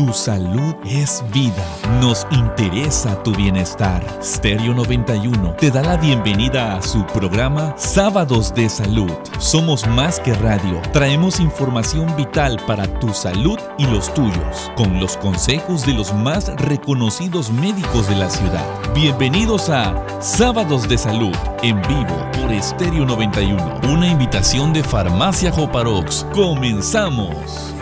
Tu salud es vida. Nos interesa tu bienestar. Stereo 91 te da la bienvenida a su programa Sábados de Salud. Somos más que radio. Traemos información vital para tu salud y los tuyos, con los consejos de los más reconocidos médicos de la ciudad. Bienvenidos a Sábados de Salud en vivo por Stereo 91. Una invitación de Farmacia Joparox. Comenzamos.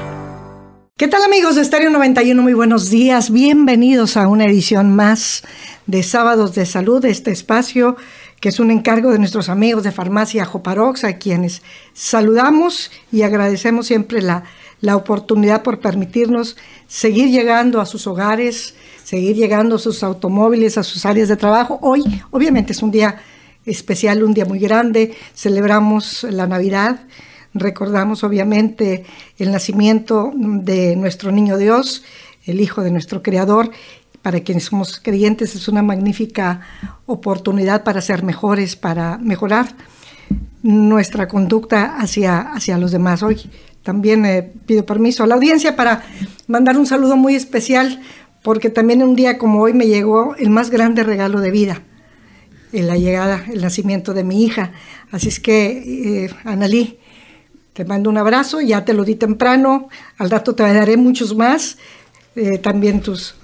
¿Qué tal amigos de Estéreo 91? Muy buenos días. Bienvenidos a una edición más de Sábados de Salud, este espacio que es un encargo de nuestros amigos de Farmacia Joparox, a quienes saludamos y agradecemos siempre la, la oportunidad por permitirnos seguir llegando a sus hogares, seguir llegando a sus automóviles, a sus áreas de trabajo. Hoy, obviamente, es un día especial, un día muy grande. Celebramos la Navidad, Recordamos obviamente el nacimiento de nuestro niño Dios, el Hijo de nuestro Creador. Para quienes somos creyentes es una magnífica oportunidad para ser mejores, para mejorar nuestra conducta hacia, hacia los demás. Hoy también eh, pido permiso a la audiencia para mandar un saludo muy especial, porque también un día como hoy me llegó el más grande regalo de vida, en eh, la llegada, el nacimiento de mi hija. Así es que, eh, Analí, te mando un abrazo, ya te lo di temprano, al dato te daré muchos más, eh, también tus,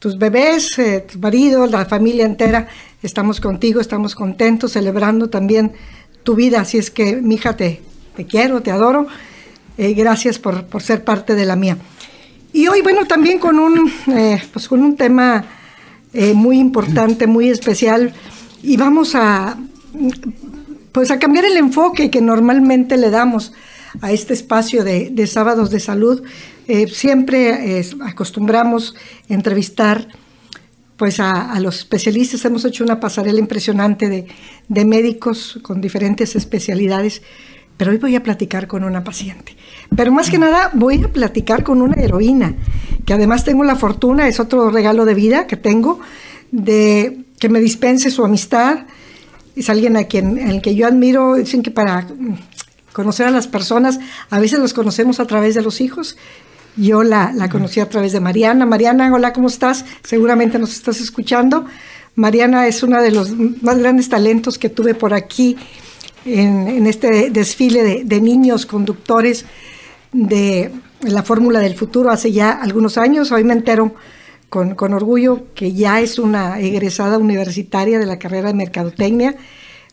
tus bebés, tus eh, tu marido, la familia entera, estamos contigo, estamos contentos, celebrando también tu vida, así es que, mija, te, te quiero, te adoro, eh, gracias por, ser parte de la mía. Y hoy, bueno, también con un, pues con un tema muy importante, muy especial, y vamos a pues a cambiar el enfoque que normalmente le damos a este espacio de, sábados de salud. Eh, siempre acostumbramos entrevistar pues a, los especialistas. Hemos hecho una pasarela impresionante de, de, médicos con diferentes especialidades, pero hoy voy a platicar con una paciente. Pero más que nada voy a platicar con una heroína, que además tengo la fortuna, es otro regalo de vida que tengo, de que me dispense su amistad, es alguien a quien, que yo admiro, dicen que para conocer a las personas, a veces los conocemos a través de los hijos. Yo la, conocí a través de Mariana. Mariana, hola, ¿cómo estás? Seguramente nos estás escuchando. Mariana es uno de los más grandes talentos que tuve por aquí en, este desfile de, de, niños conductores de la Fórmula del Futuro hace ya algunos años. Hoy me entero con, con orgullo que ya es una egresada universitaria de la carrera de Mercadotecnia,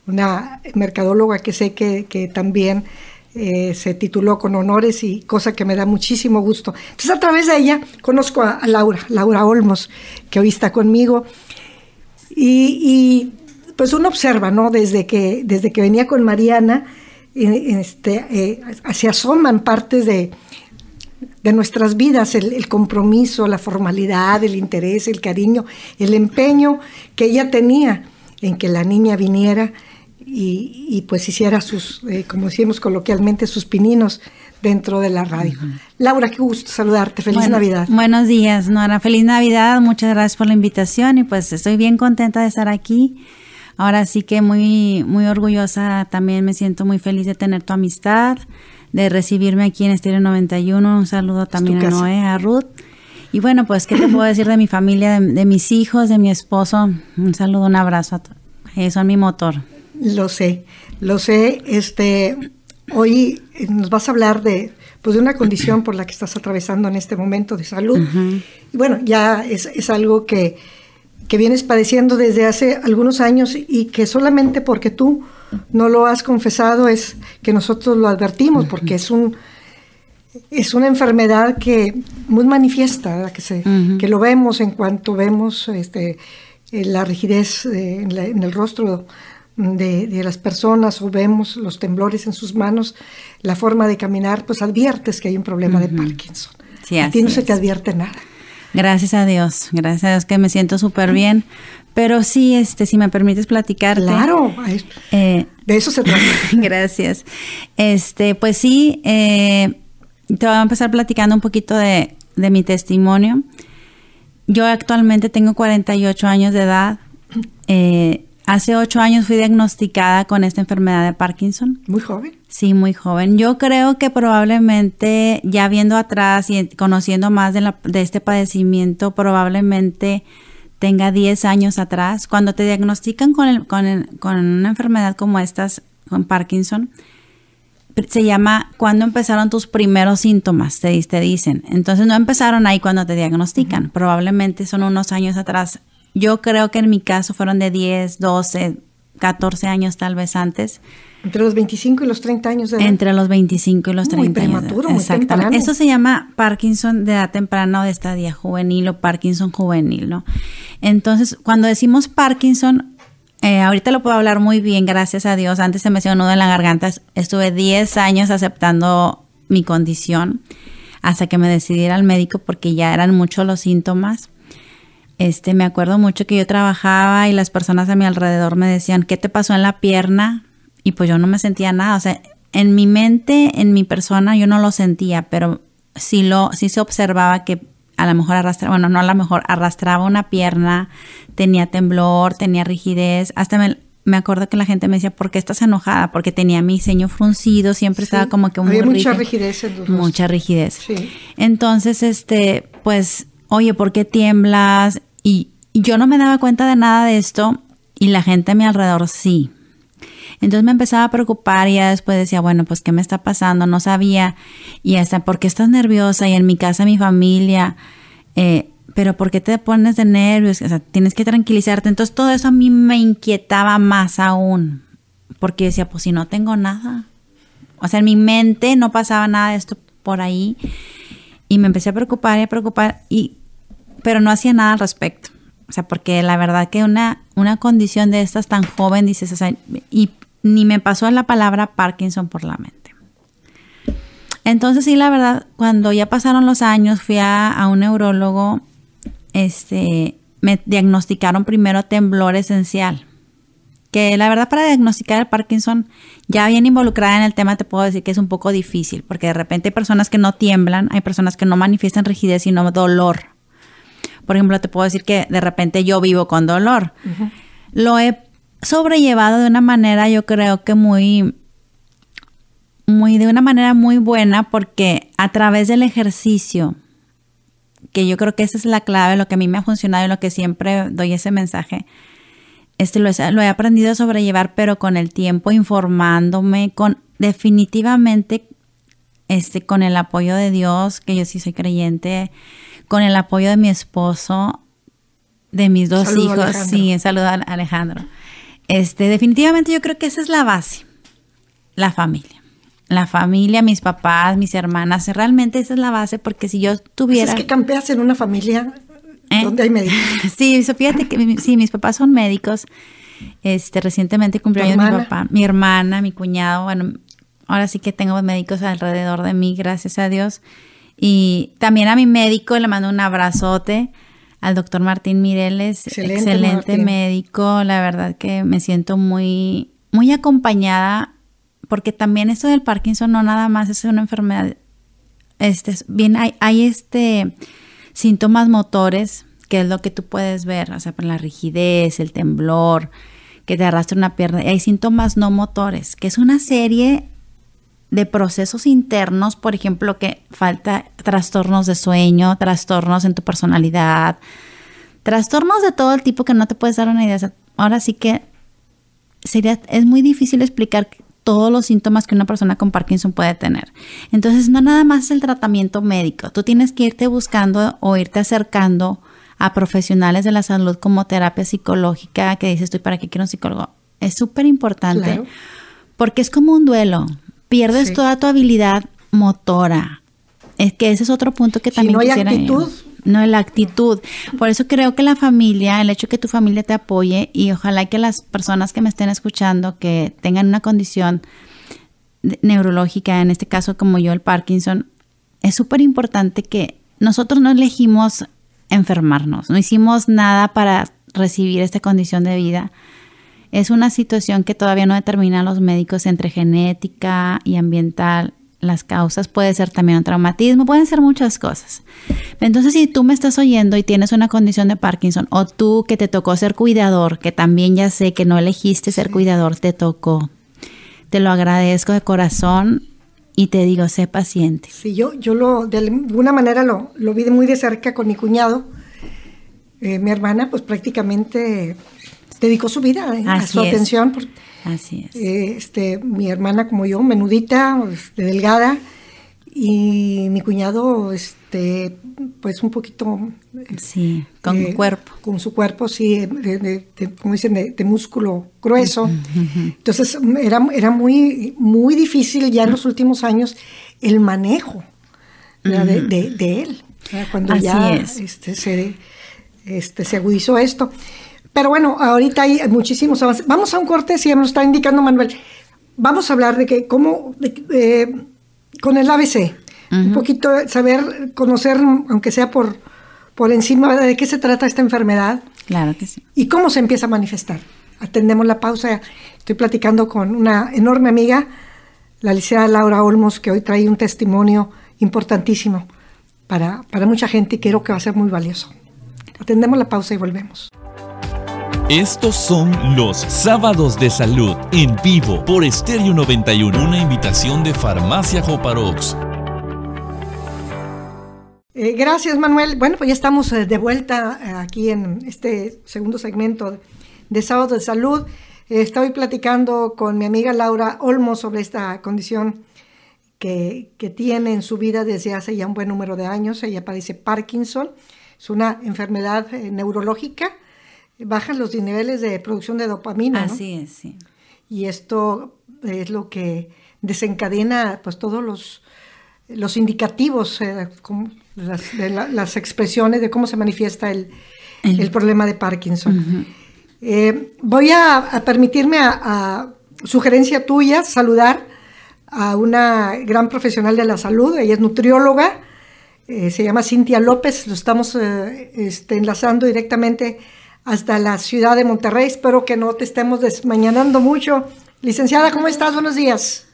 una mercadóloga que sé que, que también eh, se tituló con honores y cosa que me da muchísimo gusto. Entonces a través de ella conozco a, Laura, Laura Olmos, que hoy está conmigo. Y, pues uno observa, ¿no? Desde que, desde que venía con Mariana, eh, este, eh, se asoman partes de, de nuestras vidas, el, compromiso, la formalidad, el interés, el cariño, el empeño que ella tenía en que la niña viniera y, pues hiciera sus, eh, como decimos coloquialmente, sus pininos dentro de la radio. Laura, qué gusto saludarte. Feliz Navidad. Buenos días, Nora. Feliz Navidad. Muchas gracias por la invitación y pues estoy bien contenta de estar aquí. Ahora sí que muy, muy orgullosa. También me siento muy feliz de tener tu amistad de recibirme aquí en Estéreo 91. Un saludo también a Noé, a Ruth. Y bueno, pues, ¿qué te puedo decir de mi familia, de, mis hijos, de mi esposo? Un saludo, un abrazo. A es eh, mi motor. Lo sé, lo sé. Este, hoy nos vas a hablar de, pues, de una condición por la que estás atravesando en este momento de salud. Y bueno, ya es, es algo que que vienes padeciendo desde hace algunos años y que solamente porque tú no lo has confesado es que nosotros lo advertimos, porque es un es una enfermedad que muy manifiesta, que se, que lo vemos en cuanto vemos este, eh, la rigidez eh, en, el rostro de, las personas o vemos los temblores en sus manos, la forma de caminar, pues adviertes que hay un problema de Parkinson. Sí, a no se te advierte nada. Gracias a Dios, gracias a Dios que me siento súper bien. Pero sí, este, si me permites platicar. Claro, eh, de eso se trata. gracias. Este, pues sí, eh, te voy a empezar platicando un poquito de, mi testimonio. Yo actualmente tengo 48 años de edad. Eh, Hace ocho años fui diagnosticada con esta enfermedad de Parkinson. Muy joven. Sí, muy joven. Yo creo que probablemente, ya viendo atrás y conociendo más de, este padecimiento, probablemente tenga diez años atrás. Cuando te diagnostican con, una enfermedad como estas, con Parkinson, se llama cuando empezaron tus primeros síntomas, te dicen. Entonces no empezaron ahí cuando te diagnostican, probablemente son unos años atrás yo creo que en mi caso fueron de 10, 12, 14 años tal vez antes. Entre los 25 y los 30 años Entre los 25 y los 30 muy prematuro, Exactamente. Eso se llama Parkinson de edad temprana o de estadía juvenil o Parkinson juvenil, ¿no? Entonces, cuando decimos Parkinson, eh, ahorita lo puedo hablar muy bien, gracias a Dios. Antes se me hacía un nudo en la garganta. Estuve 10 años aceptando mi condición hasta que me decidiera al médico porque ya eran muchos los síntomas. Este, me acuerdo mucho que yo trabajaba y las personas a mi alrededor me decían, ¿qué te pasó en la pierna? Y pues yo no me sentía nada, o sea, en mi mente, en mi persona, yo no lo sentía, pero sí, lo, sí se observaba que a lo mejor arrastraba, bueno, no a lo mejor arrastraba una pierna, tenía temblor, tenía rigidez, hasta me, me acuerdo que la gente me decía, ¿por qué estás enojada? Porque tenía mi ceño fruncido, siempre estaba como que muy Había mucha rigidez en Mucha rigidez. Sí. Entonces, este, pues oye, ¿por qué tiemblas? Y yo no me daba cuenta de nada de esto y la gente a mi alrededor sí. Entonces me empezaba a preocupar y ya después decía, bueno, pues ¿qué me está pasando? No sabía. Y hasta, ¿por qué estás nerviosa? Y en mi casa, mi familia, eh, pero ¿por qué te pones de nervios? O sea, tienes que tranquilizarte. Entonces todo eso a mí me inquietaba más aún, porque decía, pues si no tengo nada. O sea, en mi mente no pasaba nada de esto por ahí. Y me empecé a preocupar y a preocupar. Y pero no hacía nada al respecto. O sea, porque la verdad que una, una condición de estas tan joven, dices, o sea, y ni me pasó la palabra Parkinson por la mente. Entonces sí, la verdad, cuando ya pasaron los años, fui a, un neurólogo, este, me diagnosticaron primero temblor esencial. Que la verdad para diagnosticar el Parkinson, ya bien involucrada en el tema, te puedo decir que es un poco difícil, porque de repente hay personas que no tiemblan, hay personas que no manifiestan rigidez, sino dolor por ejemplo, te puedo decir que de repente yo vivo con dolor. Lo he sobrellevado de una manera, yo creo que muy, muy, de una manera muy buena, porque a través del ejercicio, que yo creo que esa es la clave, lo que a mí me ha funcionado y lo que siempre doy ese mensaje, este, lo, lo he aprendido a sobrellevar, pero con el tiempo, informándome, con definitivamente este, con el apoyo de Dios, que yo sí soy creyente, con el apoyo de mi esposo, de mis dos hijos. Sí, saludo a Alejandro. Este, definitivamente yo creo que esa es la base, la familia. La familia, mis papás, mis hermanas, realmente esa es la base porque si yo tuviera... Pues es que campeas en una familia ¿Eh? donde hay médicos. Sí, fíjate que sí, mis papás son médicos. Este, recientemente cumplió mi papá, mi hermana, mi cuñado, bueno, ahora sí que tengo médicos alrededor de mí, gracias a Dios. Y también a mi médico le mando un abrazote, al doctor Martín Mireles, excelente, médico, la verdad que me siento muy, muy acompañada, porque también esto del Parkinson no nada más es una enfermedad, este, bien hay, este síntomas motores, que es lo que tú puedes ver, o sea, la rigidez, el temblor, que te arrastra una pierna, hay síntomas no motores, que es una serie de procesos internos, por ejemplo, que falta trastornos de sueño, trastornos en tu personalidad, trastornos de todo el tipo que no te puedes dar una idea. ahora sí que sería, es muy difícil explicar todos los síntomas que una persona con Parkinson puede tener. Entonces, no nada más es el tratamiento médico. Tú tienes que irte buscando o irte acercando a profesionales de la salud como terapia psicológica, que dices estoy ¿para qué quiero un psicólogo? Es súper importante porque es como un duelo pierdes toda tu habilidad motora. Es que ese es otro punto que también si no quisiera, actitud. No, la actitud. Por eso creo que la familia, el hecho que tu familia te apoye y ojalá que las personas que me estén escuchando que tengan una condición neurológica, en este caso como yo el Parkinson, es súper importante que nosotros no elegimos enfermarnos, no hicimos nada para recibir esta condición de vida es una situación que todavía no determinan los médicos entre genética y ambiental. Las causas puede ser también un traumatismo, pueden ser muchas cosas. Entonces, si tú me estás oyendo y tienes una condición de Parkinson, o tú que te tocó ser cuidador, que también ya sé que no elegiste ser cuidador, te tocó. Te lo agradezco de corazón y te digo, sé paciente. Sí, yo, yo lo, de alguna manera lo, lo vi muy de cerca con mi cuñado. Eh, mi hermana, pues prácticamente dedicó su vida ¿eh? a su atención. Así es. este, mi hermana como yo, menudita, de este, delgada, y mi cuñado, este, pues un poquito... Sí, con eh, cuerpo. Con su cuerpo, sí, como dicen, de, músculo grueso. Entonces era, era muy, muy difícil ya en los últimos años el manejo de, él, cuando Así ya es. este, se, este, se agudizó esto. Pero bueno, ahorita hay muchísimos avances. Vamos a un corte, si ya nos está indicando Manuel. Vamos a hablar de que cómo eh, con el ABC, un poquito saber, conocer, aunque sea por, por encima, de qué se trata esta enfermedad. Claro que sí. Y cómo se empieza a manifestar. Atendemos la pausa. Estoy platicando con una enorme amiga, la licenciada Laura Olmos, que hoy trae un testimonio importantísimo para, para mucha gente y creo que va a ser muy valioso. Atendemos la pausa y volvemos. Estos son los sábados de salud en vivo por Estéreo 91, una invitación de Farmacia Joparox. Eh, gracias, Manuel. Bueno, pues ya estamos eh, de vuelta eh, aquí en este segundo segmento de Sábados de Salud. Estoy platicando con mi amiga Laura Olmo sobre esta condición que, que, tiene en su vida desde hace ya un buen número de años. Ella padece Parkinson, es una enfermedad neurológica bajan los niveles de producción de dopamina. Así es, sí. Y esto es lo que desencadena pues todos los, los indicativos, eh, las, expresiones de cómo se manifiesta el, problema de Parkinson. Eh, voy a, permitirme a, sugerencia tuya saludar a una gran profesional de la salud, ella es nutrióloga, eh, se llama Cintia López, lo estamos este, enlazando directamente hasta la ciudad de Monterrey. Espero que no te estemos desmañanando mucho. Licenciada, ¿cómo estás? Buenos días.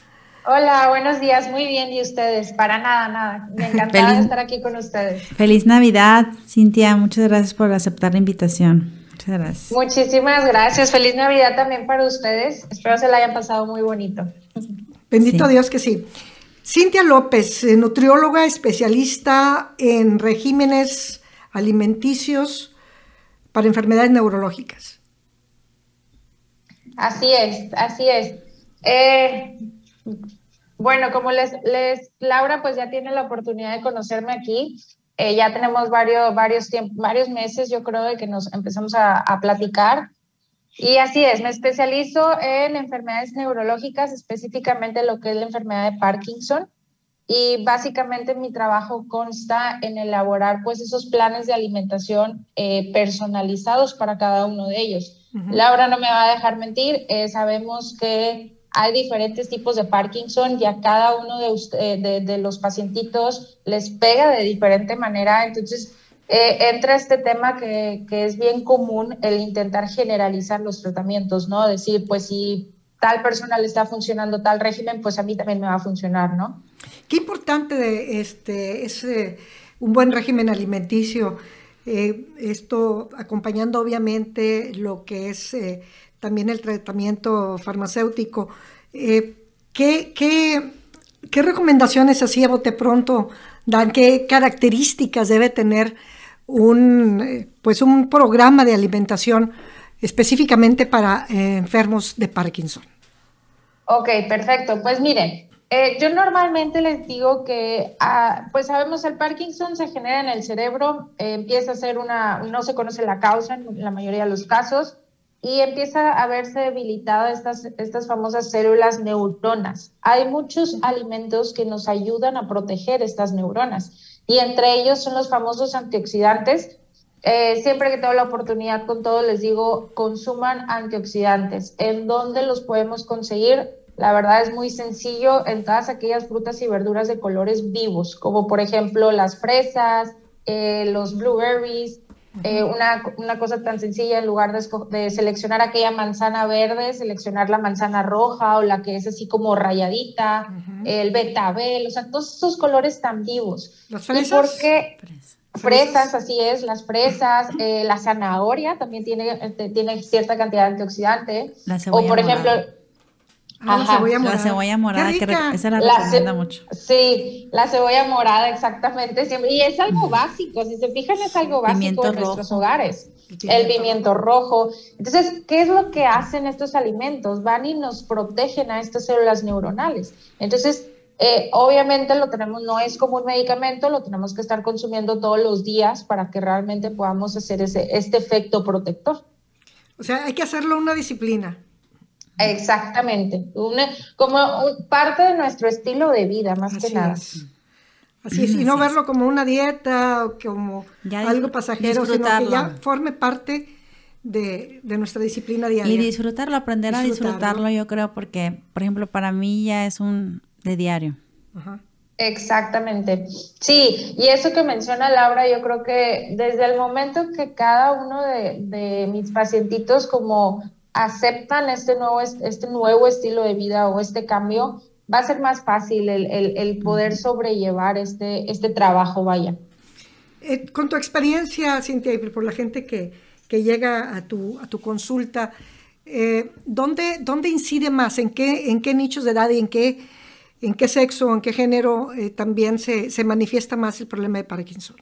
Hola, buenos días, muy bien. ¿Y ustedes? Para nada, nada. Me encantada estar aquí con ustedes. Feliz Navidad, Cintia. Muchas gracias por aceptar la invitación. Muchas gracias. Muchísimas gracias. Feliz Navidad también para ustedes. Espero se la hayan pasado muy bonito. Bendito Dios que sí. Cintia López, eh, nutrióloga especialista en regímenes alimenticios, para enfermedades neurológicas. Así es, así es. Eh, bueno, como les, les, Laura, pues ya tiene la oportunidad de conocerme aquí. Eh, ya tenemos varios, varios, varios meses, yo creo, de que nos empezamos a, a platicar. Y así es, me especializo en enfermedades neurológicas, específicamente lo que es la enfermedad de Parkinson. Y básicamente mi trabajo consta en elaborar pues esos planes de alimentación eh, personalizados para cada uno de ellos. Laura no me va a dejar mentir, eh, sabemos que hay diferentes tipos de Parkinson y a cada uno de, eh, los pacientitos les pega de diferente manera. Entonces entra este tema que, que es bien común, el intentar generalizar los tratamientos, ¿no? Decir, pues si tal persona le está funcionando tal régimen, pues a mí también me va a funcionar, ¿no? Qué importante de este, es eh, un buen régimen alimenticio. Eh, esto acompañando obviamente lo que es eh, también el tratamiento farmacéutico. ¿qué, recomendaciones así a bote pronto dan? ¿Qué características debe tener un, pues un programa de alimentación específicamente para enfermos de Parkinson? Ok, perfecto. Pues miren, eh, yo normalmente les digo que, ah, pues sabemos, el Parkinson se genera en el cerebro, eh, empieza a ser una, no se conoce la causa en la mayoría de los casos, y empieza a verse debilitada estas, estas famosas células neuronas. Hay muchos alimentos que nos ayudan a proteger estas neuronas, y entre ellos son los famosos antioxidantes, eh, siempre que tengo la oportunidad con todo, les digo, consuman antioxidantes. ¿En dónde los podemos conseguir? La verdad es muy sencillo en todas aquellas frutas y verduras de colores vivos, como por ejemplo las fresas, eh, los blueberries, eh, una, cosa tan sencilla, en lugar de, seleccionar aquella manzana verde, seleccionar la manzana roja o la que es así como rayadita, el betabel, o sea, todos esos colores tan vivos. ¿Los fresas? ¿Y por Fresas. así es, las fresas, eh, la zanahoria también tiene, tiene cierta cantidad de antioxidante. o por ejemplo, la cebolla morada. La cebolla morada, que esa la, mucho. Sí, la cebolla morada, exactamente. Y es algo básico, si se fijan, es algo básico en nuestros hogares. El pimiento, rojo. Entonces, ¿qué es lo que hacen estos alimentos? Van y nos protegen a estas células neuronales. Entonces, eh, obviamente lo tenemos, no es como un medicamento, lo tenemos que estar consumiendo todos los días para que realmente podamos hacer ese, este efecto protector. O sea, hay que hacerlo una disciplina. Exactamente, como parte de nuestro estilo de vida, más que nada. Así es, y no verlo como una dieta o como algo pasajero, sino que ya forme parte de, nuestra disciplina diaria. Y disfrutarlo, aprender a disfrutarlo, yo creo, porque, por ejemplo, para mí ya es un de diario. Exactamente. Sí, y eso que menciona Laura, yo creo que desde el momento que cada uno de mis pacientitos como aceptan este nuevo, este nuevo estilo de vida o este cambio, va a ser más fácil el, el, poder sobrellevar este, este trabajo, vaya. Eh, con tu experiencia, Cintia, por la gente que, que llega a tu, a tu consulta, eh, ¿dónde, ¿dónde incide más? ¿En qué, ¿En qué nichos de edad y en qué, en qué sexo, en qué género eh, también se, se manifiesta más el problema de Parkinson?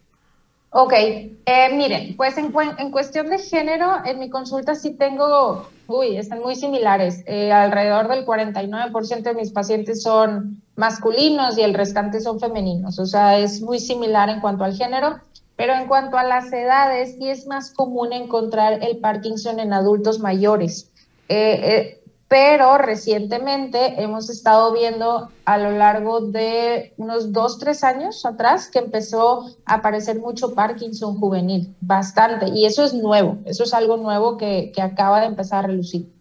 Ok, eh, miren, pues en, cuestión de género, en mi consulta sí tengo, uy, están muy similares. Eh, alrededor del 49% de mis pacientes son masculinos y el restante son femeninos. O sea, es muy similar en cuanto al género, pero en cuanto a las edades, sí es más común encontrar el Parkinson en adultos mayores. Eh, pero recientemente hemos estado viendo a lo largo de unos dos, tres años atrás que empezó a aparecer mucho Parkinson juvenil, bastante, y eso es nuevo, eso es algo nuevo que, acaba de empezar a relucir.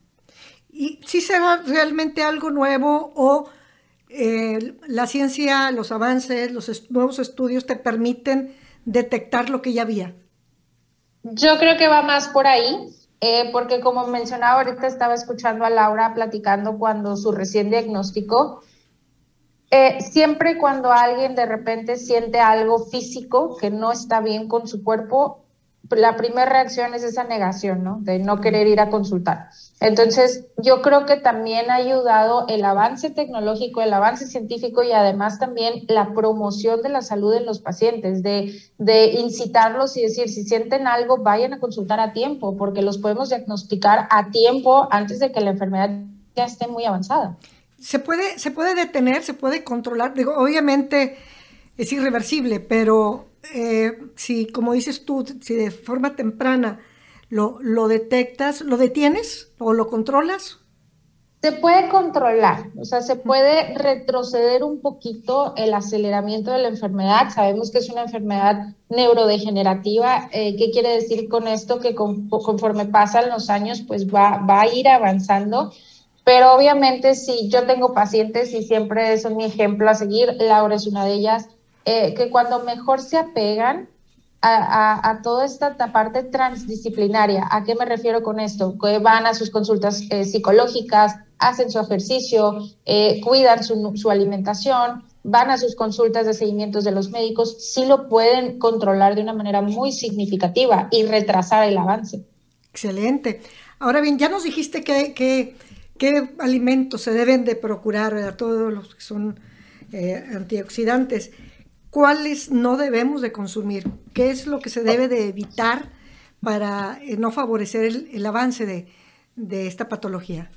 ¿Y si va realmente algo nuevo o eh, la ciencia, los avances, los nuevos estudios te permiten detectar lo que ya había? Yo creo que va más por ahí eh, porque como mencionaba ahorita, estaba escuchando a Laura platicando cuando su recién diagnóstico, eh, siempre cuando alguien de repente siente algo físico que no está bien con su cuerpo, la primera reacción es esa negación, ¿no? De no querer ir a consultar. Entonces, yo creo que también ha ayudado el avance tecnológico, el avance científico y además también la promoción de la salud en los pacientes, de, de incitarlos y decir, si sienten algo, vayan a consultar a tiempo, porque los podemos diagnosticar a tiempo antes de que la enfermedad ya esté muy avanzada. Se puede, se puede detener, se puede controlar. Digo, obviamente es irreversible, pero eh, si, como dices tú, si de forma temprana lo, detectas, lo detienes o lo controlas? Se puede controlar, o sea, se puede retroceder un poquito el aceleramiento de la enfermedad. Sabemos que es una enfermedad neurodegenerativa. Eh, ¿Qué quiere decir con esto? Que conforme pasan los años, pues va, va a ir avanzando. Pero obviamente, si yo tengo pacientes, y siempre son mi ejemplo a seguir, Laura es una de ellas, eh, que cuando mejor se apegan a, toda esta parte transdisciplinaria. ¿A qué me refiero con esto? Que van a sus consultas eh, psicológicas, hacen su ejercicio, eh, cuidan su, alimentación, van a sus consultas de seguimientos de los médicos, sí lo pueden controlar de una manera muy significativa y retrasar el avance. Excelente. Ahora bien, ya nos dijiste que, qué alimentos se deben de procurar a todos los que son antioxidantes cuáles no debemos de consumir, qué es lo que se debe de evitar para eh, no favorecer el, avance de, esta patología.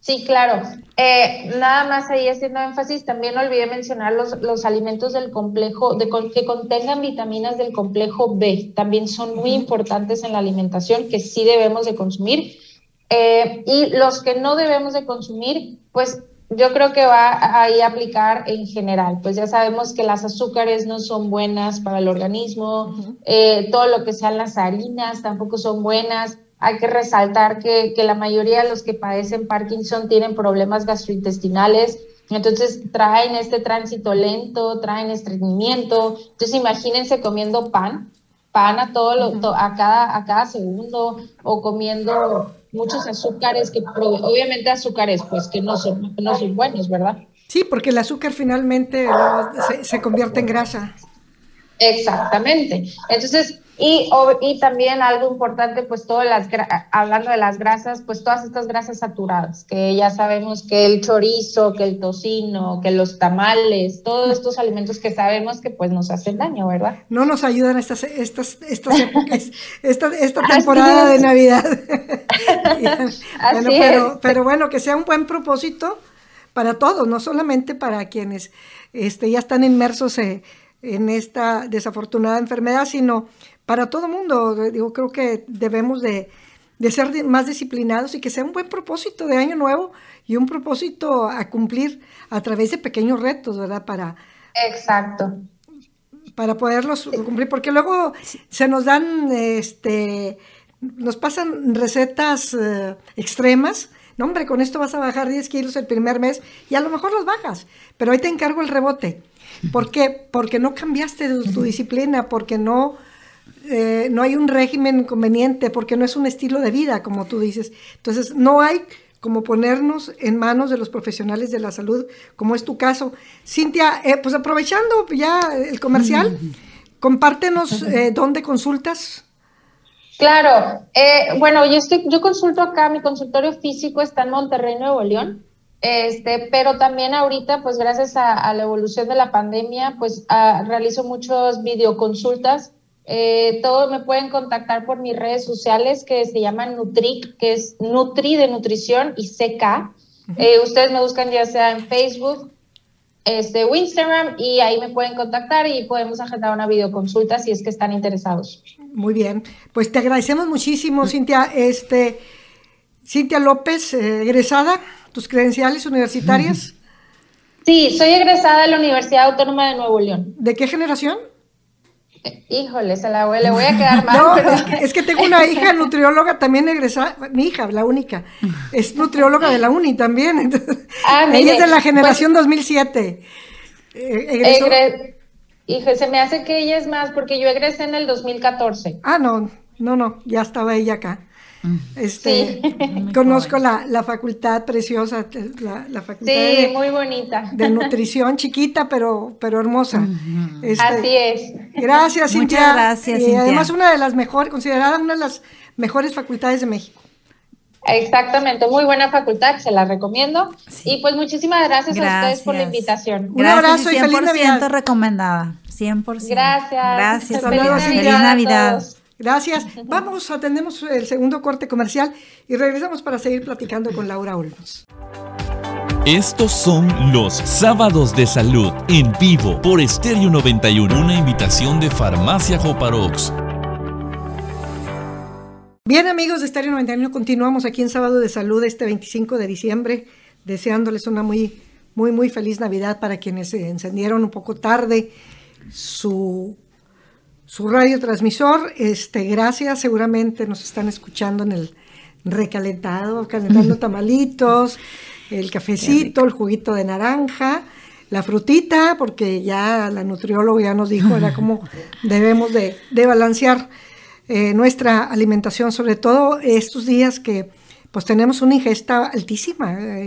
Sí, claro. Eh, nada más ahí haciendo énfasis, también olvidé mencionar los, alimentos del complejo, de, que contengan vitaminas del complejo B, también son muy importantes en la alimentación que sí debemos de consumir. Eh, y los que no debemos de consumir, pues yo creo que va a aplicar en general. Pues ya sabemos que las azúcares no son buenas para el organismo, eh, todo lo que sean las harinas tampoco son buenas. Hay que resaltar que, la mayoría de los que padecen Parkinson tienen problemas gastrointestinales, entonces traen este tránsito lento, traen estreñimiento. Entonces imagínense comiendo pan, pan a todo a cada a cada segundo o comiendo muchos azúcares que, obviamente azúcares pues que no son, no son buenos, ¿verdad? Sí, porque el azúcar finalmente se, se convierte en grasa. Exactamente. Entonces, y, y, también algo importante, pues todas las, hablando de las grasas, pues todas estas grasas saturadas, que ya sabemos que el chorizo, que el tocino, que los tamales, todos estos alimentos que sabemos que pues nos hacen daño, ¿verdad? No nos ayudan estas, estas, estas épocas, esta, temporada de Navidad. Así pero, pero bueno, que sea un buen propósito para todos, no solamente para quienes este, ya están inmersos eh, en esta desafortunada enfermedad, sino para todo mundo. Digo, creo que debemos de, ser más disciplinados y que sea un buen propósito de año nuevo y un propósito a cumplir a través de pequeños retos, ¿verdad? Para, Exacto. Para poderlos cumplir, porque luego se nos dan, este, nos pasan recetas eh, extremas. No, hombre, con esto vas a bajar 10 kilos el primer mes y a lo mejor los bajas, pero ahí te encargo el rebote. ¿Por qué? Porque no cambiaste tu disciplina, porque no eh, no hay un régimen conveniente porque no es un estilo de vida, como tú dices. Entonces, no hay como ponernos en manos de los profesionales de la salud, como es tu caso. Cintia, eh, pues aprovechando ya el comercial, compártenos eh, dónde consultas. Claro, bueno, yo, estoy, yo consulto acá, mi consultorio físico está en Monterrey, Nuevo León. Este, pero también ahorita, pues gracias a, la evolución de la pandemia, pues ah, realizo muchos videoconsultas eh, todos me pueden contactar por mis redes sociales que se llaman Nutric, que es Nutri de nutrición y CK. Eh, ustedes me buscan ya sea en Facebook este, o Instagram y ahí me pueden contactar y podemos agendar una videoconsulta si es que están interesados. Muy bien, pues te agradecemos muchísimo, Cintia. Este, Cintia López, eh, egresada, tus credenciales universitarias. Sí, soy egresada de la Universidad Autónoma de Nuevo León. ¿De qué generación? Híjole, se la voy, voy a quedar mal. No, es, que, tengo una hija nutrióloga también egresada, mi hija, la única, es nutrióloga de la UNI también. ah, ella es de la pues generación 2007. Eh, se me hace que ella es más, porque yo egresé en el 2014. Ah, no, no, no, ya estaba ella acá. Este, Conozco la, facultad preciosa, la, facultad de, muy bonita. de nutrición, chiquita pero, pero hermosa. Este, Así es. Gracias, Muchas gracias, y además una de las mejores, considerada una de las mejores facultades de México. Exactamente, muy buena facultad, se la recomiendo. Y pues muchísimas gracias, a ustedes por la invitación. Un abrazo y, feliz Navidad. recomendada, 100%. Gracias. Gracias. Feliz, feliz Navidad. Gracias. Vamos, atendemos el segundo corte comercial y regresamos para seguir platicando con Laura Olmos. Estos son los sábados de salud en vivo por Estéreo 91, una invitación de Farmacia Joparox. Bien amigos de Estéreo 91, continuamos aquí en Sábado de Salud este 25 de diciembre, deseándoles una muy, muy, muy feliz Navidad para quienes se encendieron un poco tarde su su radiotransmisor. Este, gracias, seguramente nos están escuchando en el recalentado, calentando tamalitos, el cafecito, el juguito de naranja, la frutita, porque ya la nutrióloga nos dijo era cómo debemos de, de balancear eh, nuestra alimentación, sobre todo estos días que pues tenemos una ingesta altísima eh,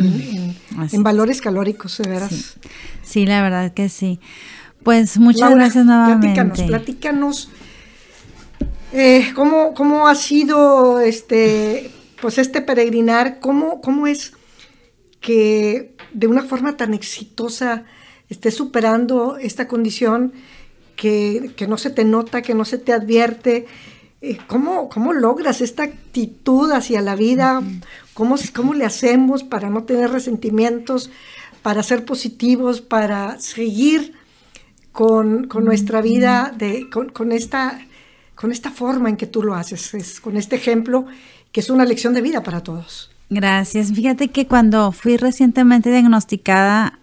en, valores calóricos, de veras. sí, la verdad que sí. Pues muchas gracias nuevamente. Platícanos, platícanos eh, cómo, ha sido este, pues este peregrinar, cómo, cómo es que de una forma tan exitosa estés superando esta condición que, no se te nota, que no se te advierte. Eh, ¿Cómo, logras esta actitud hacia la vida? ¿Cómo, ¿Cómo le hacemos para no tener resentimientos, para ser positivos, para seguir con, nuestra vida, de, con, esta, con esta forma en que tú lo haces, es, con este ejemplo que es una lección de vida para todos. Gracias. Fíjate que cuando fui recientemente diagnosticada,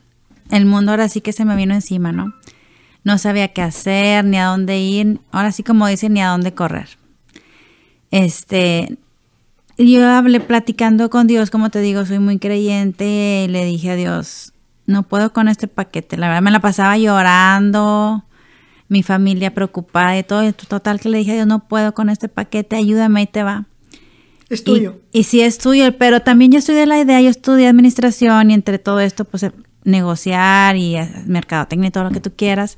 el mundo ahora sí que se me vino encima, ¿no? No sabía qué hacer, ni a dónde ir, ahora sí como dicen, ni a dónde correr. Este, yo hablé platicando con Dios, como te digo, soy muy creyente, le dije a Dios, no puedo con este paquete. La verdad me la pasaba llorando, mi familia preocupada y todo. total que le dije a Dios, no puedo con este paquete, ayúdame y te va. Es tuyo. Y, sí es tuyo, pero también yo estoy de la idea, yo estudié administración y entre todo esto, pues eh, negociar y eh, mercadotecnia y todo lo que tú quieras.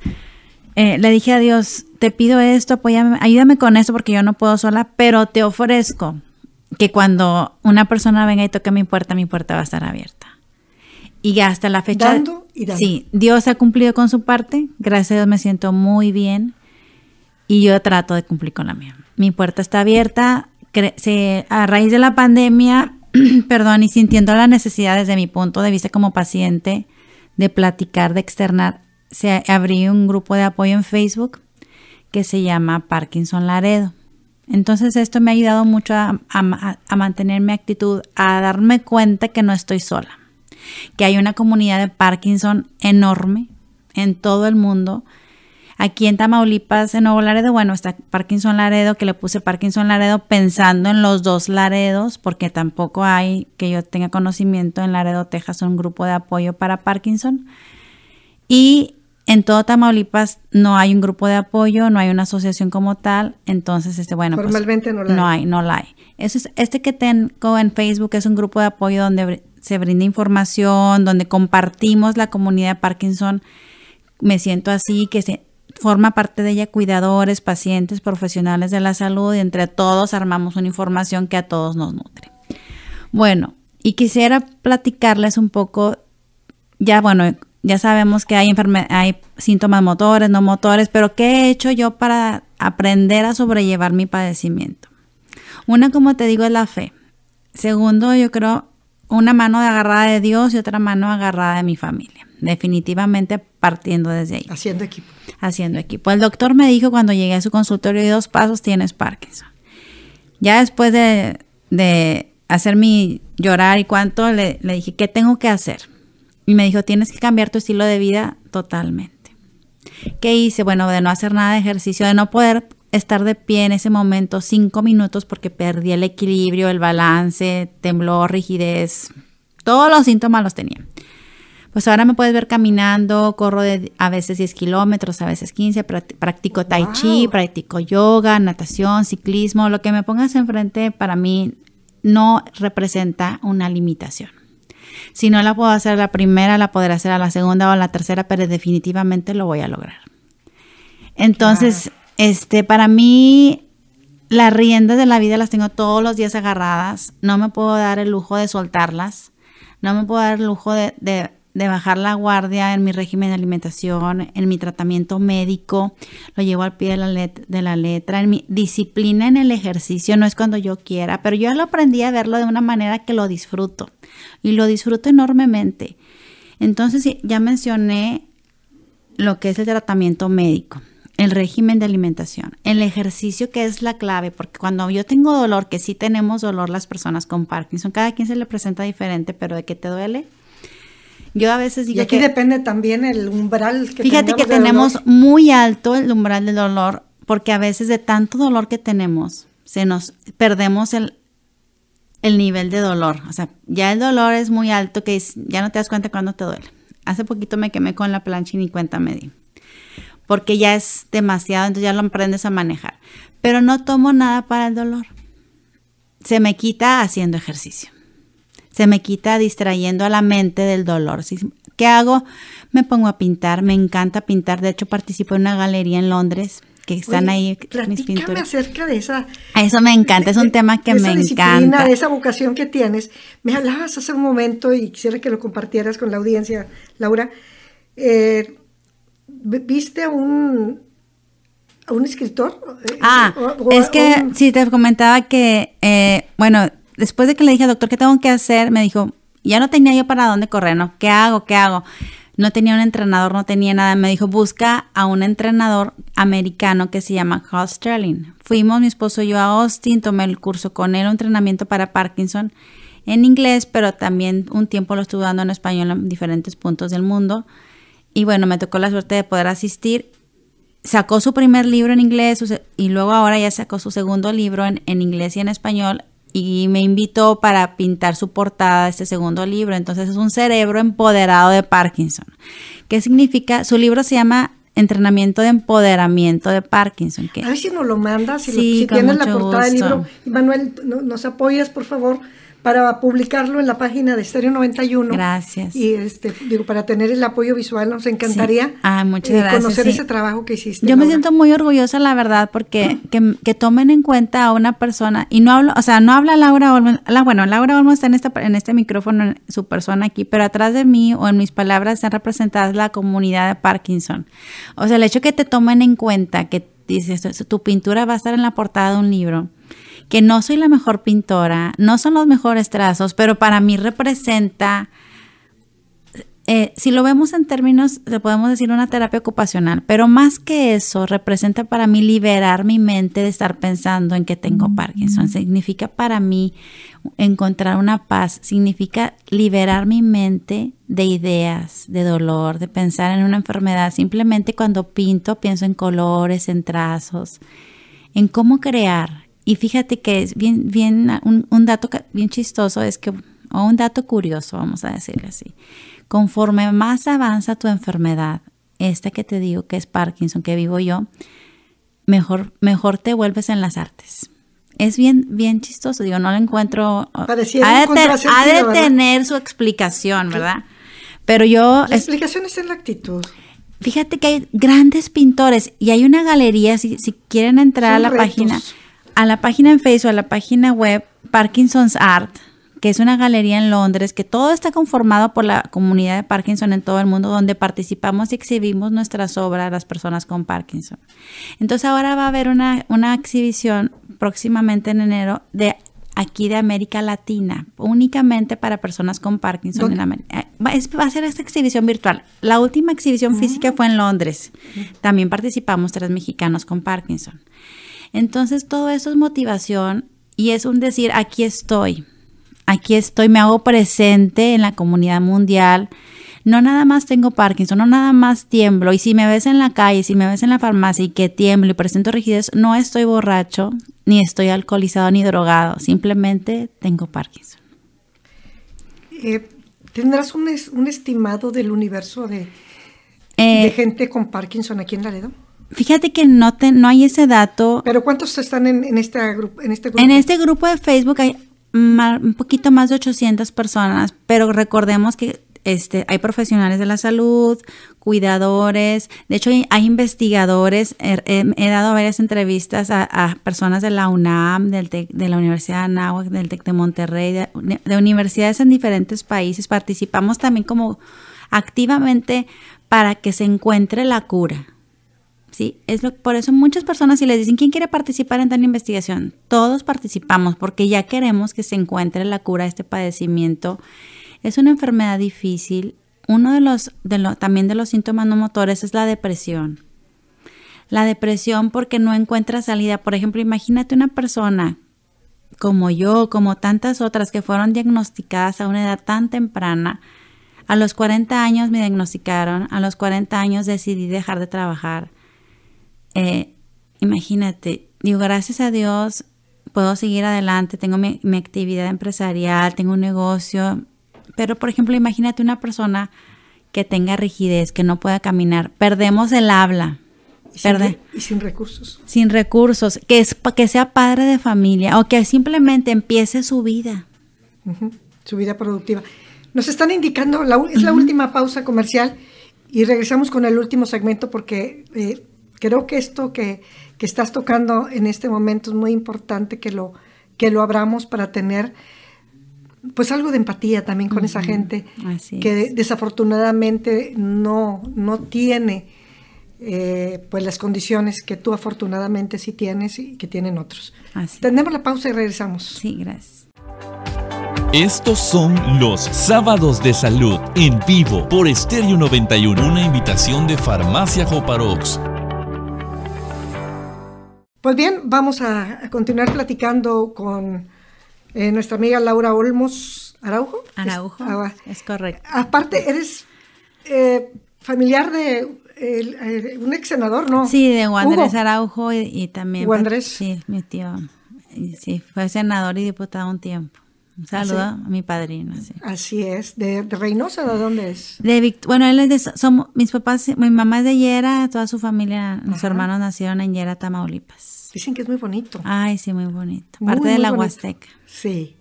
Eh, le dije a Dios, te pido esto, apóyame, ayúdame con esto porque yo no puedo sola, pero te ofrezco que cuando una persona venga y toque mi puerta, mi puerta va a estar abierta. Y hasta la fecha. Sí, Dios ha cumplido con su parte. Gracias a Dios me siento muy bien. Y yo trato de cumplir con la mía. Mi puerta está abierta. a raíz de la pandemia, perdón, y sintiendo la necesidad desde mi punto de vista como paciente de platicar, de externar, se abrí un grupo de apoyo en Facebook que se llama Parkinson Laredo. Entonces esto me ha ayudado mucho a mantener mi actitud, a darme cuenta que no estoy sola que hay una comunidad de Parkinson enorme en todo el mundo. Aquí en Tamaulipas, en Nuevo Laredo, bueno, está Parkinson Laredo, que le puse Parkinson Laredo pensando en los dos Laredos, porque tampoco hay que yo tenga conocimiento en Laredo, Texas, un grupo de apoyo para Parkinson. Y en todo Tamaulipas no hay un grupo de apoyo, no hay una asociación como tal, entonces este bueno, pues, formalmente no, la hay. no hay, no la hay. Eso este que tengo en Facebook es un grupo de apoyo donde se brinda información, donde compartimos la comunidad Parkinson. Me siento así, que se, forma parte de ella cuidadores, pacientes, profesionales de la salud y entre todos armamos una información que a todos nos nutre. Bueno, y quisiera platicarles un poco, ya bueno, ya sabemos que hay, hay síntomas motores, no motores, pero ¿qué he hecho yo para aprender a sobrellevar mi padecimiento? Una, como te digo, es la fe. Segundo, yo creo una mano agarrada de Dios y otra mano agarrada de mi familia. Definitivamente partiendo desde ahí. Haciendo equipo. Haciendo equipo. El doctor me dijo cuando llegué a su consultorio de dos pasos tienes Parkinson. Ya después de, de hacer mi llorar y cuánto, le, le dije, ¿qué tengo que hacer? Y me dijo, tienes que cambiar tu estilo de vida totalmente. ¿Qué hice? Bueno, de no hacer nada de ejercicio, de no poder estar de pie en ese momento cinco minutos porque perdí el equilibrio, el balance, temblor, rigidez, todos los síntomas los tenía. Pues ahora me puedes ver caminando, corro de, a veces 10 kilómetros, a veces 15, practico tai chi, practico yoga, natación, ciclismo, lo que me pongas enfrente para mí no representa una limitación. Si no la puedo hacer la primera, la podré hacer a la segunda o a la tercera, pero definitivamente lo voy a lograr. Entonces, este, para mí, las riendas de la vida las tengo todos los días agarradas. No me puedo dar el lujo de soltarlas. No me puedo dar el lujo de, bajar la guardia en mi régimen de alimentación, en mi tratamiento médico. Lo llevo al pie de la, de la letra, en mi disciplina en el ejercicio. No es cuando yo quiera, pero yo lo aprendí a verlo de una manera que lo disfruto. Y lo disfruto enormemente. Entonces, ya mencioné lo que es el tratamiento médico el régimen de alimentación, el ejercicio que es la clave, porque cuando yo tengo dolor, que sí tenemos dolor las personas con Parkinson, cada quien se le presenta diferente, pero de qué te duele, yo a veces digo. Y aquí depende también el umbral que Fíjate que tenemos muy alto el umbral del dolor, porque a veces de tanto dolor que tenemos, se nos perdemos el, nivel de dolor. O sea, ya el dolor es muy alto que ya no te das cuenta cuando te duele. Hace poquito me quemé con la plancha y ni cuenta me porque ya es demasiado, entonces ya lo aprendes a manejar. Pero no tomo nada para el dolor. Se me quita haciendo ejercicio. Se me quita distrayendo a la mente del dolor. ¿Qué hago? Me pongo a pintar, me encanta pintar. De hecho, participo en una galería en Londres que están ahí mis pinturas. acerca de esa. Eso me encanta, es un tema que me encanta. De esa vocación que tienes. Me hablabas hace un momento y quisiera que lo compartieras con la audiencia, Laura. Eh, ¿Viste a un, un escritor? Eh, ah, es que si sí, te comentaba que, eh, bueno, después de que le dije doctor qué tengo que hacer, me dijo, ya no tenía yo para dónde correr, ¿no? ¿Qué hago? ¿Qué hago? No tenía un entrenador, no tenía nada. Me dijo, busca a un entrenador americano que se llama Carl Sterling. Fuimos mi esposo y yo a Austin, tomé el curso con él, un entrenamiento para Parkinson en inglés, pero también un tiempo lo estuve dando en español en diferentes puntos del mundo. Y bueno, me tocó la suerte de poder asistir. Sacó su primer libro en inglés y luego ahora ya sacó su segundo libro en, en inglés y en español y me invitó para pintar su portada de este segundo libro. Entonces es un cerebro empoderado de Parkinson. ¿Qué significa? Su libro se llama Entrenamiento de Empoderamiento de Parkinson. a ver si nos lo mandas, si, sí, tienes la portada del libro. Manuel, nos apoyas, por favor, para publicarlo en la página de Stereo 91. Gracias. Y este, digo, para tener el apoyo visual nos encantaría ah, muchas eh, conocer ese trabajo que hiciste. Yo me siento muy orgullosa, la verdad, porque que, tomen en cuenta a una persona, y no hablo, o sea, no habla Laura Olmos, bueno, Laura Olmos está en, en este micrófono, su persona aquí, pero atrás de mí o en mis palabras están representadas la comunidad de Parkinson. O sea, el hecho que te tomen en cuenta, que dices, tu pintura va a estar en la portada de un libro que no soy la mejor pintora, no son los mejores trazos, pero para mí representa, eh, si lo vemos en términos, le podemos decir una terapia ocupacional, pero más que eso, representa para mí liberar mi mente de estar pensando en que tengo Parkinson. Significa para mí encontrar una paz, significa liberar mi mente de ideas, de dolor, de pensar en una enfermedad. Simplemente cuando pinto pienso en colores, en trazos, en cómo crear, y fíjate que es bien, bien, un, dato bien chistoso es que, o un dato curioso, vamos a decirlo así. Conforme más avanza tu enfermedad, esta que te digo que es Parkinson, que vivo yo, mejor, mejor te vuelves en las artes. Es bien, bien chistoso, digo, no lo encuentro. a ha de, tener su explicación, ¿verdad? Pero yo. La explicación es en la actitud. Fíjate que hay grandes pintores y hay una galería, si, quieren entrar a la página a la página en Facebook, a la página web Parkinson's Art, que es una galería en Londres, que todo está conformado por la comunidad de Parkinson en todo el mundo, donde participamos y exhibimos nuestras obras a las personas con Parkinson. Entonces ahora va a haber una, una exhibición próximamente en enero de aquí de América Latina, únicamente para personas con Parkinson eh, Va a ser esta exhibición virtual. La última exhibición física ah. fue en Londres. También participamos tres mexicanos con Parkinson. Entonces todo eso es motivación y es un decir, aquí estoy, aquí estoy, me hago presente en la comunidad mundial. No nada más tengo Parkinson, no nada más tiemblo. Y si me ves en la calle, si me ves en la farmacia y que tiemblo y presento rigidez, no estoy borracho, ni estoy alcoholizado, ni drogado. Simplemente tengo Parkinson. Eh, ¿Tendrás un, estimado del universo de, eh, de gente con Parkinson aquí en Laredo? Fíjate que no, no hay ese dato. ¿Pero cuántos están en, este, grupo? En este grupo de Facebook hay un poquito más de 800 personas, pero recordemos que este, hay profesionales de la salud, cuidadores, de hecho hay investigadores, er, he, dado varias entrevistas a, personas de la UNAM, del de la Universidad de Anáhuac, del TEC de Monterrey, de universidades en diferentes países, participamos también como activamente para que se encuentre la cura. ¿sí? Es por eso muchas personas si les dicen, ¿quién quiere participar en tal investigación? Todos participamos porque ya queremos que se encuentre la cura de este padecimiento. Es una enfermedad difícil. Uno de los, de también de los síntomas no motores es la depresión. La depresión porque no encuentra salida. Por ejemplo, imagínate una persona como yo, como tantas otras que fueron diagnosticadas a una edad tan temprana, a los 40 años me diagnosticaron, a los 40 años decidí dejar de trabajar, eh, imagínate, digo, gracias a Dios puedo seguir adelante, tengo mi, actividad empresarial, tengo un negocio, pero por ejemplo, imagínate una persona que tenga rigidez, que no pueda caminar, perdemos el habla. Y sin, recursos. Sin recursos, que, es, que sea padre de familia o que simplemente empiece su vida. Su vida productiva. Nos están indicando, es la última pausa comercial y regresamos con el último segmento porque eh, creo que esto que, estás tocando en este momento es muy importante que lo, que lo abramos para tener pues algo de empatía también con esa gente que desafortunadamente no, no tiene eh, pues las condiciones que tú afortunadamente sí tienes y que tienen otros. Tendremos Tenemos la pausa y regresamos. Sí, gracias. Estos son los sábados de salud en vivo por Estéreo 91, una invitación de Farmacia Joparox. Pues bien, vamos a, continuar platicando con eh, nuestra amiga Laura Olmos Araujo. Araujo, es, ah, correcto. Aparte, eres eh, familiar de un ex senador, ¿no? Sí, de Juan Andrés Araujo y, también... Pues, sí, mi tío. Sí, fue senador y diputado un tiempo. ¿Ah, Saludos a mi padrino. Así es. ¿De, Reynosa de dónde es? De bueno, él es de, somos, mis papás, mi mamá es de Yera, toda su familia, mis hermanos nacieron en Yera, Tamaulipas. Dicen que es muy bonito. Ay, sí, muy bonito. Parte de la Huasteca. Sí,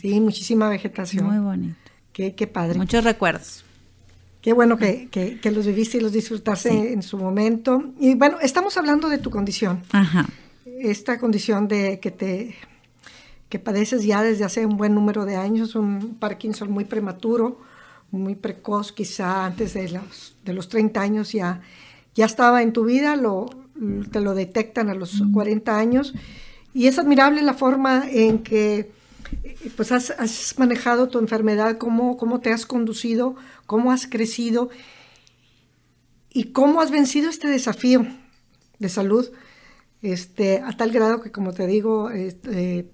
sí, muchísima vegetación. Muy bonito. Qué, padre. Muchos recuerdos. Qué bueno que, los viviste y los disfrutaste en su momento. Y bueno, estamos hablando de tu condición. Ajá esta condición de que te que padeces ya desde hace un buen número de años, un Parkinson muy prematuro, muy precoz, quizá antes de los, de los 30 años ya, ya estaba en tu vida, lo, te lo detectan a los 40 años. Y es admirable la forma en que eh, pues has, manejado tu enfermedad, cómo, cómo te has conducido, cómo has crecido y cómo has vencido este desafío de salud, este, a tal grado que, como te digo, este,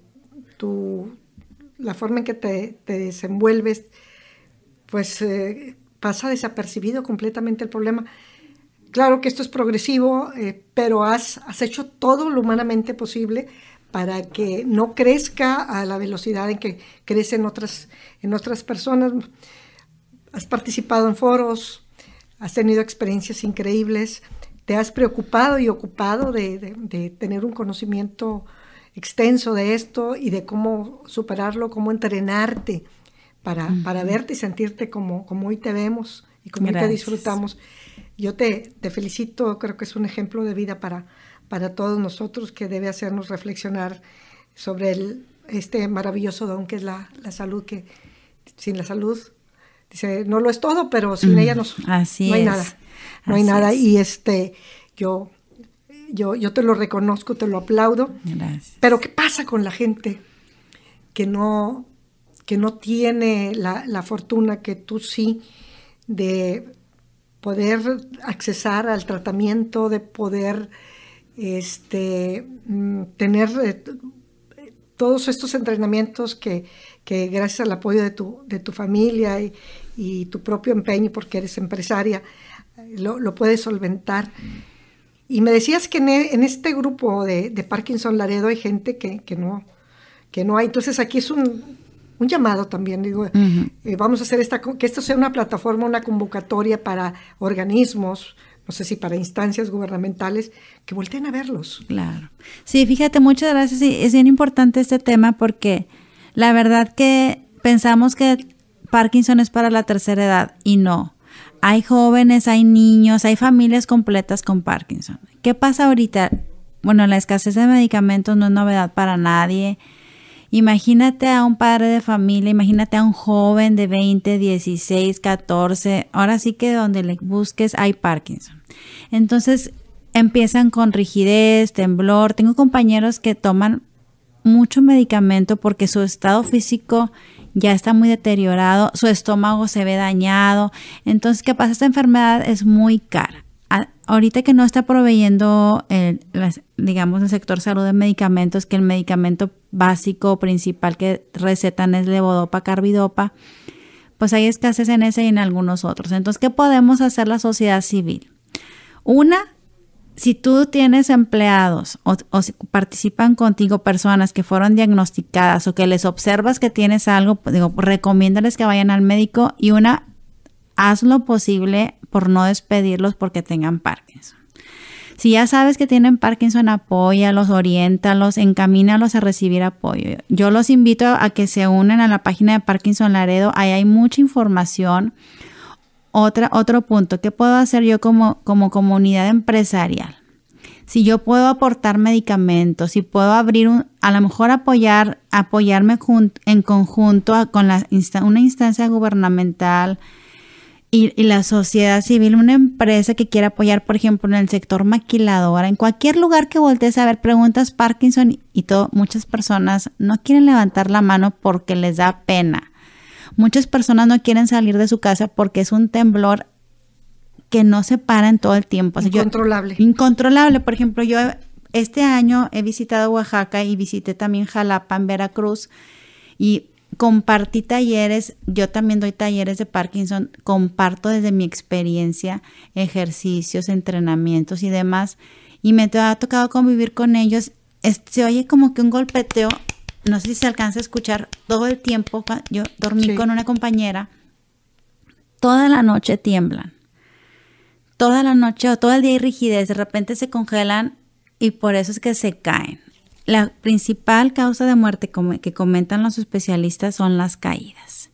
tu, la forma en que te, desenvuelves, pues eh, pasa desapercibido completamente el problema. Claro que esto es progresivo, eh, pero has, hecho todo lo humanamente posible para que no crezca a la velocidad en que crecen otras, en otras personas. Has participado en foros, has tenido experiencias increíbles, te has preocupado y ocupado de tener un conocimiento extenso de esto y de cómo superarlo, cómo entrenarte para, para verte y sentirte como, como hoy te vemos y como hoy te disfrutamos. Yo te, te felicito, creo que es un ejemplo de vida para, para todos nosotros que debe hacernos reflexionar sobre este maravilloso don que es la, salud, que sin la salud, dice, no lo es todo, pero sin ella no, hay nada. No hay nada. Y este, yo yo, yo te lo reconozco, te lo aplaudo. Pero ¿qué pasa con la gente que no, que no tiene la, la fortuna que tú sí de poder accesar al tratamiento, de poder este, mm, tener eh, todos estos entrenamientos que, que, gracias al apoyo de tu, de tu familia y, tu propio empeño, porque eres empresaria, lo, puedes solventar. Y me decías que en, e, este grupo de, Parkinson Laredo hay gente que, no, que no hay. Entonces aquí es un, llamado también, digo, eh, vamos a hacer esta, que esto sea una plataforma, una convocatoria para organismos, no sé si para instancias gubernamentales, que volteen a verlos. Claro. Sí, fíjate, muchas gracias. es bien importante este tema porque la verdad que pensamos que Parkinson es para la tercera edad y no. Hay jóvenes, hay niños, hay familias completas con Parkinson. ¿Qué pasa ahorita? Bueno, la escasez de medicamentos no es novedad para nadie. Imagínate a un padre de familia, imagínate a un joven de 20, 16, 14. Ahora sí que donde le busques hay Parkinson. Entonces empiezan con rigidez, temblor. Tengo compañeros que toman mucho medicamento porque su estado físico ya está muy deteriorado, su estómago se ve dañado. Entonces, ¿qué pasa? Esta enfermedad es muy cara. Ah, ahorita que no está proveyendo, el, digamos, el sector salud de medicamentos, que el medicamento básico principal que recetan es levodopa, carbidopa, pues hay escasez en ese y en algunos otros. Entonces, ¿qué podemos hacer la sociedad civil? Una, si tú tienes empleados o, participan contigo personas que fueron diagnosticadas o que les observas que tienes algo, pues, digo, recomiéndales que vayan al médico y una, haz lo posible por no despedirlos porque tengan Parkinson. Si ya sabes que tienen Parkinson, apóyalos, oriéntalos, encamínalos a recibir apoyo. Yo los invito a que se unen a la página de Parkinson Laredo, ahí hay mucha información otra, otro punto, ¿qué puedo hacer yo como, como comunidad empresarial? Si yo puedo aportar medicamentos, si puedo abrir a lo mejor apoyar, apoyarme en conjunto con la, una instancia gubernamental y, y la sociedad civil, una empresa que quiera apoyar, por ejemplo, en el sector maquiladora, en cualquier lugar que voltees a ver preguntas Parkinson y todo, muchas personas no quieren levantar la mano porque les da pena Muchas personas no quieren salir de su casa porque es un temblor que no se para en todo el tiempo. incontrolable. incontrolable. Por ejemplo, yo este año he visitado Oaxaca y visité también Jalapa en Veracruz y compartí talleres, yo también doy talleres de Parkinson, comparto desde mi experiencia ejercicios, entrenamientos y demás, y me ha tocado convivir con ellos, se oye como que un golpeteo no sé si se alcanza a escuchar todo el tiempo, yo dormí con una compañera, toda la noche tiemblan, toda la noche o todo el día hay rigidez, de repente se congelan y por eso es que se caen. La principal causa de muerte que comentan los especialistas son las caídas.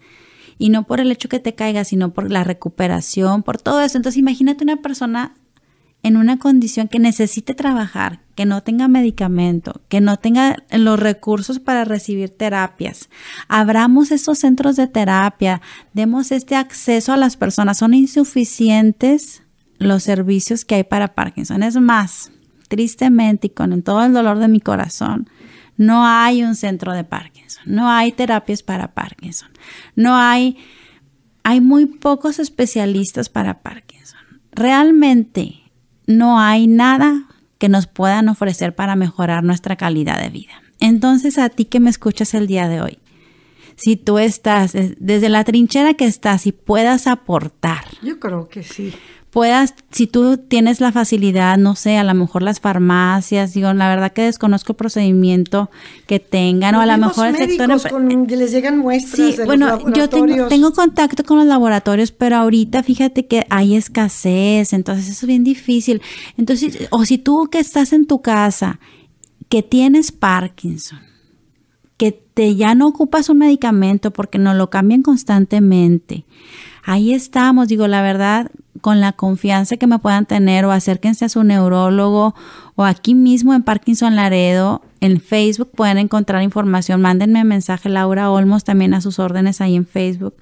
Y no por el hecho que te caigas, sino por la recuperación, por todo eso. Entonces imagínate una persona en una condición que necesite trabajar, que no tenga medicamento, que no tenga los recursos para recibir terapias. Abramos esos centros de terapia, demos este acceso a las personas. Son insuficientes los servicios que hay para Parkinson. Es más, tristemente y con todo el dolor de mi corazón, no hay un centro de Parkinson, no hay terapias para Parkinson, no hay, hay muy pocos especialistas para Parkinson. Realmente no hay nada que nos puedan ofrecer para mejorar nuestra calidad de vida. Entonces, a ti que me escuchas el día de hoy, si tú estás eh, desde la trinchera que estás y puedas aportar. Yo creo que sí puedas, si tú tienes la facilidad, no sé, a lo mejor las farmacias, digo, la verdad que desconozco el procedimiento que tengan, o a lo mejor el sector... les llegan muestras. Sí, bueno, yo tengo, contacto con los laboratorios, pero ahorita fíjate que hay escasez, entonces es bien difícil. Entonces, o si tú que estás en tu casa, que tienes Parkinson, que te, ya no ocupas un medicamento porque nos lo cambian constantemente ahí estamos, digo, la verdad, con la confianza que me puedan tener o acérquense a su neurólogo o aquí mismo en Parkinson Laredo. En Facebook pueden encontrar información. Mándenme mensaje Laura Olmos también a sus órdenes ahí en Facebook.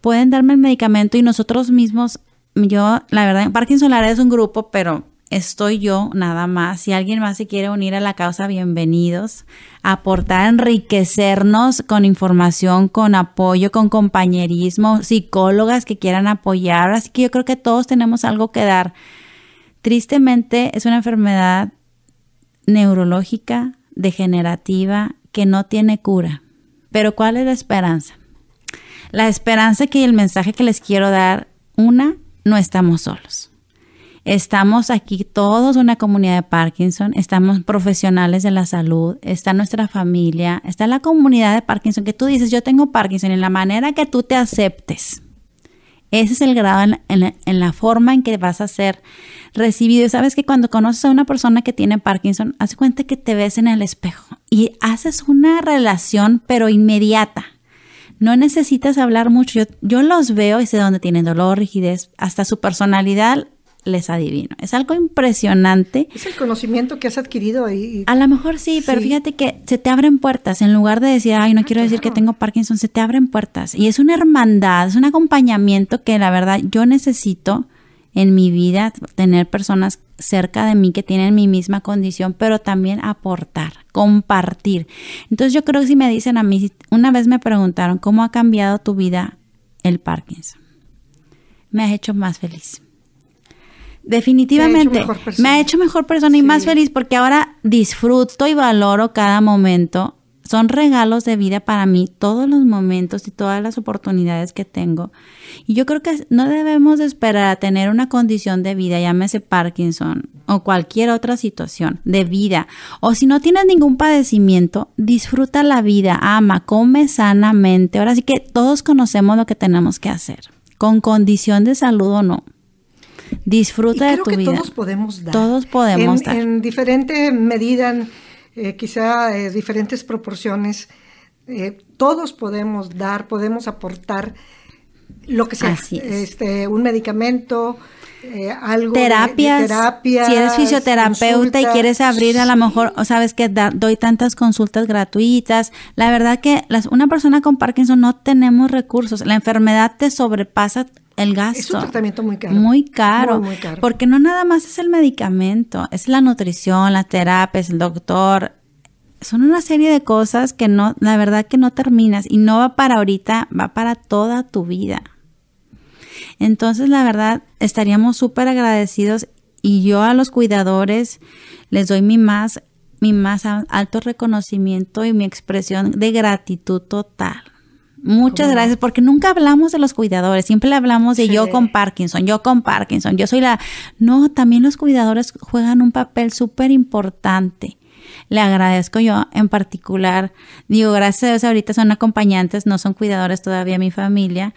Pueden darme el medicamento y nosotros mismos, yo, la verdad, Parkinson Laredo es un grupo, pero estoy yo nada más. Si alguien más se quiere unir a la causa, bienvenidos. Aportar, enriquecernos con información, con apoyo, con compañerismo, psicólogas que quieran apoyar. Así que yo creo que todos tenemos algo que dar. Tristemente es una enfermedad neurológica, degenerativa, que no tiene cura. Pero ¿cuál es la esperanza? La esperanza que el mensaje que les quiero dar, una, no estamos solos Estamos aquí todos una comunidad de Parkinson, estamos profesionales de la salud, está nuestra familia, está la comunidad de Parkinson, que tú dices, yo tengo Parkinson, en la manera que tú te aceptes. Ese es el grado en, la forma en que vas a ser recibido. sabes que cuando conoces a una persona que tiene Parkinson, haz cuenta que te ves en el espejo y haces una relación, pero inmediata. No necesitas hablar mucho. Yo, yo los veo y sé dónde tienen dolor, rigidez, hasta su personalidad les adivino. Es algo impresionante. Es el conocimiento que has adquirido ahí. A lo mejor sí, pero fíjate que se te abren puertas. En lugar de decir, ay, no ah, quiero decir que tengo Parkinson, se te abren puertas. Y es una hermandad, es un acompañamiento que la verdad yo necesito en mi vida, tener personas cerca de mí que tienen mi misma condición, pero también aportar, compartir. Entonces yo creo que si me dicen a mí, una vez me preguntaron, ¿cómo ha cambiado tu vida el Parkinson? Me has hecho más feliz Definitivamente. Me ha hecho mejor persona, y más feliz porque ahora disfruto y valoro cada momento. Son regalos de vida para mí todos los momentos y todas las oportunidades que tengo. Y yo creo que no debemos esperar a tener una condición de vida, llámese Parkinson o cualquier otra situación de vida. O si no tienes ningún padecimiento, disfruta la vida, ama, come sanamente. Ahora sí que todos conocemos lo que tenemos que hacer, con condición de salud o no. Disfruta creo de tu que vida. Todos podemos dar. Todos podemos en, dar. En diferente medida, eh, quizá eh, diferentes proporciones, eh, todos podemos dar, podemos aportar lo que sea. Así este, un medicamento, eh, algo terapias, de, si eres fisioterapeuta y quieres abrir a lo mejor, sabes que doy tantas consultas gratuitas, la verdad que las, una persona con Parkinson no tenemos recursos, la enfermedad te sobrepasa el gasto. Es un tratamiento muy caro. Muy caro. Porque no nada más es el medicamento, es la nutrición, las terapias, el doctor. Son una serie de cosas que no, la verdad que no terminas y no va para ahorita, va para toda tu vida. Entonces, la verdad, estaríamos súper agradecidos y yo a los cuidadores les doy mi más, mi más alto reconocimiento y mi expresión de gratitud total. Muchas gracias, porque nunca hablamos de los cuidadores, siempre hablamos de yo con Parkinson, yo con Parkinson, yo soy la... No, también los cuidadores juegan un papel súper importante. Le agradezco yo en particular, digo, gracias a Dios ahorita son acompañantes, no son cuidadores todavía mi familia,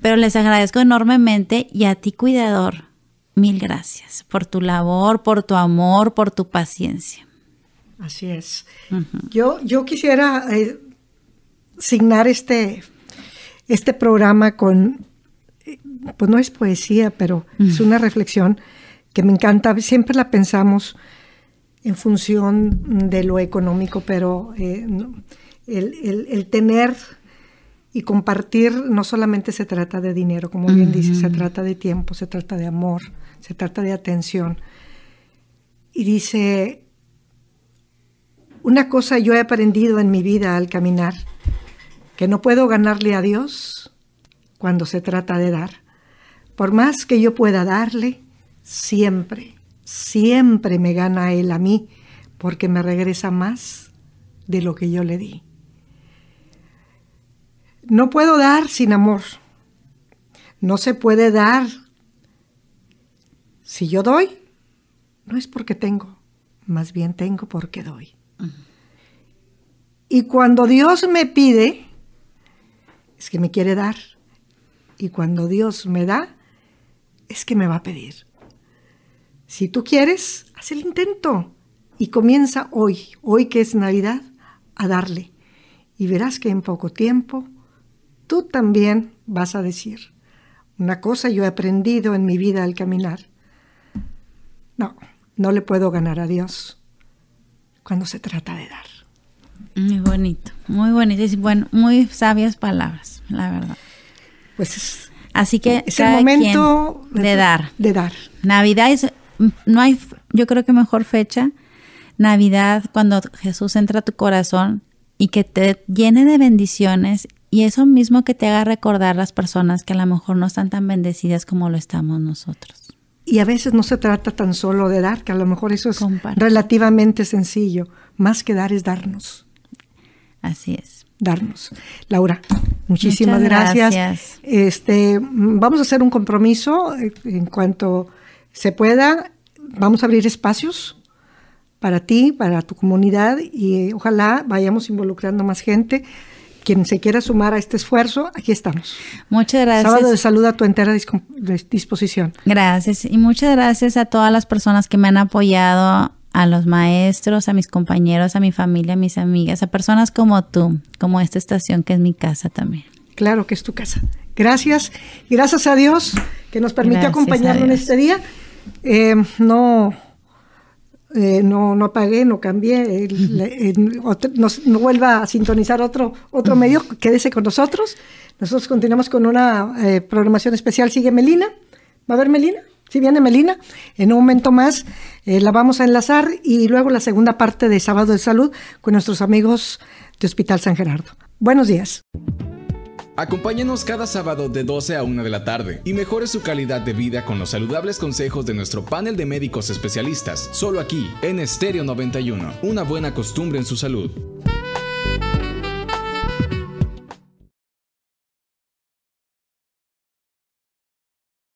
pero les agradezco enormemente y a ti cuidador, mil gracias por tu labor, por tu amor, por tu paciencia. Así es. yo, yo quisiera eh, signar este, este programa con, pues no es poesía, pero es una reflexión que me encanta. Siempre la pensamos en función de lo económico, pero eh, el, tener y compartir no solamente se trata de dinero, como bien dice, se trata de tiempo, se trata de amor, se trata de atención. Y dice, una cosa yo he aprendido en mi vida al caminar que no puedo ganarle a Dios cuando se trata de dar. Por más que yo pueda darle, siempre, siempre me gana Él a mí, porque me regresa más de lo que yo le di. No puedo dar sin amor. No se puede dar. Si yo doy, no es porque tengo, más bien tengo porque doy. Y cuando Dios me pide, es que me quiere dar. Y cuando Dios me da, es que me va a pedir. Si tú quieres, haz el intento y comienza hoy, hoy que es Navidad, a darle. Y verás que en poco tiempo tú también vas a decir, una cosa yo he aprendido en mi vida al caminar. No, no le puedo ganar a Dios cuando se trata de dar. Muy bonito, muy bonito. Y bueno, muy sabias palabras, la verdad. Pues es. Así que es el momento de, dar. De dar. Navidad es. No hay, yo creo que mejor fecha. Navidad, cuando Jesús entra a tu corazón y que te llene de bendiciones y eso mismo que te haga recordar las personas que a lo mejor no están tan bendecidas como lo estamos nosotros. Y a veces no se trata tan solo de dar, que a lo mejor eso es relativamente sencillo. Más que dar es darnos. Así es. Darnos. Laura, muchísimas gracias. Este, vamos a hacer un compromiso eh, en cuanto se pueda. Vamos a abrir espacios para ti, para tu comunidad y eh, ojalá vayamos involucrando más gente quien se quiera sumar a este esfuerzo, aquí estamos. Muchas gracias. Sábado de salud a tu entera disposición. Gracias y muchas gracias a todas las personas que me han apoyado a los maestros, a mis compañeros, a mi familia, a mis amigas, a personas como tú, como esta estación que es mi casa también. Claro que es tu casa. Gracias. Gracias a Dios que nos permite acompañarnos en este día. Em, no, eh, no, no apagué, no cambié, nos, no vuelva a sintonizar otro, otro medio, quédese con nosotros. Nosotros continuamos con una eh, programación especial. Sigue Melina. ¿Va a ver Melina? Si viene Melina, en un momento más eh, la vamos a enlazar y luego la segunda parte de Sábado de Salud con nuestros amigos de Hospital San Gerardo. Buenos días. Acompáñenos cada sábado de 12 a 1 de la tarde y mejore su calidad de vida con los saludables consejos de nuestro panel de médicos especialistas, solo aquí en Estéreo 91, una buena costumbre en su salud.